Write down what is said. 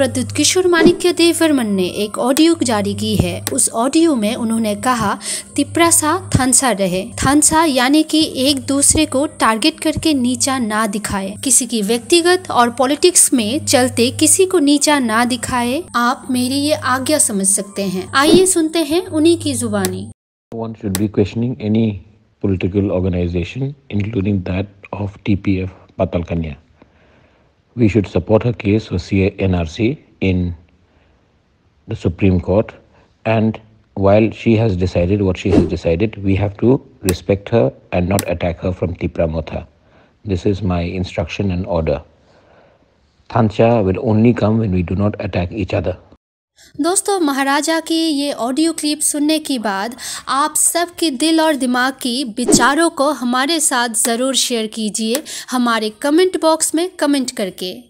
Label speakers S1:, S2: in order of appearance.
S1: प्रद्युत किशोर माणिक्य वर्मन ने एक ऑडियो जारी की है उस ऑडियो में उन्होंने कहा तिप्रासा थानसा रहे थानसा यानी कि एक दूसरे को टारगेट करके नीचा ना दिखाए किसी की व्यक्तिगत और पॉलिटिक्स में चलते किसी को नीचा ना दिखाए आप मेरी ये आज्ञा समझ सकते हैं आइए सुनते हैं उन्हीं की जुबानी
S2: One should be questioning any political organization, including that of TPF Patalkanya. we should support her case for CNRC in the Supreme Court. And while she has decided what she has decided, we have to respect her and not attack her from Tipra Motha. This is my instruction and order. Tancha will only come when we do not attack each other.
S1: दोस्तों महाराजा की ये audio clip सुनने के बाद आप सब के दिल और दिमाग की विचारों को हमारे साथ ज़रूर शेयर कीजिए हमारे कमेंट बॉक्स में कमेंट करके